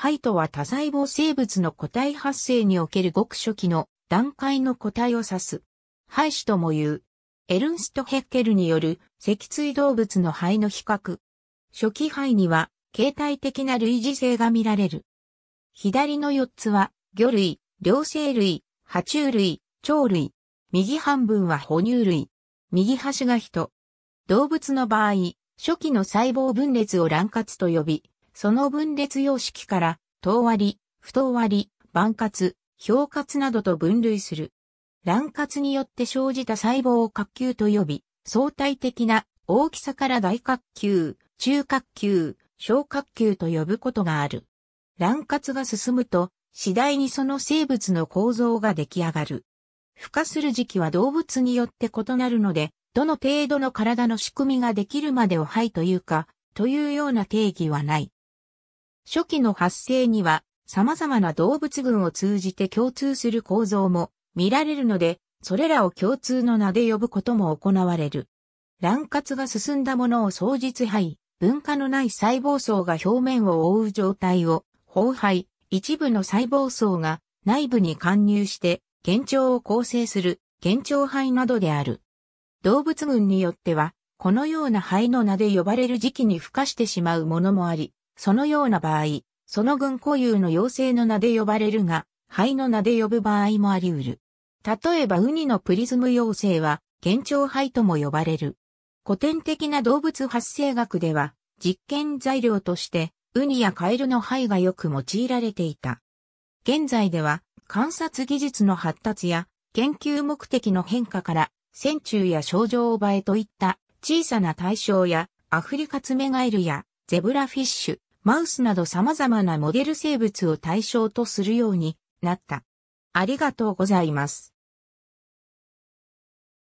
ハイは多細胞生物の個体発生におけるごく初期の段階の個体を指す。肺種とも言う。エルンスト・ヘッケルによる脊椎動物の肺の比較。初期肺には形態的な類似性が見られる。左の4つは魚類、両生類、爬虫類、鳥類。右半分は哺乳類。右端が人。動物の場合、初期の細胞分裂を卵割と呼び、その分裂様式から、等割、不等割、万、割、氷割などと分類する。卵割によって生じた細胞を滑球と呼び、相対的な大きさから大滑球、中滑球、小滑球と呼ぶことがある。卵割が進むと、次第にその生物の構造が出来上がる。孵化する時期は動物によって異なるので、どの程度の体の仕組みができるまでを肺というか、というような定義はない。初期の発生には様々な動物群を通じて共通する構造も見られるので、それらを共通の名で呼ぶことも行われる。乱活が進んだものを双日肺、分化のない細胞層が表面を覆う状態を、包肺、一部の細胞層が内部に貫入して、幻聴を構成する幻聴肺などである。動物群によっては、このような肺の名で呼ばれる時期に付加してしまうものもあり、そのような場合、その群固有の妖精の名で呼ばれるが、肺の名で呼ぶ場合もあり得る。例えばウニのプリズム妖精は、幻聴肺とも呼ばれる。古典的な動物発生学では、実験材料として、ウニやカエルの肺がよく用いられていた。現在では、観察技術の発達や、研究目的の変化から、線虫や症状を映えといった小さな対象や、アフリカツメガエルや、ゼブラフィッシュ、マウスなど様々なモデル生物を対象とするようになった。ありがとうございます。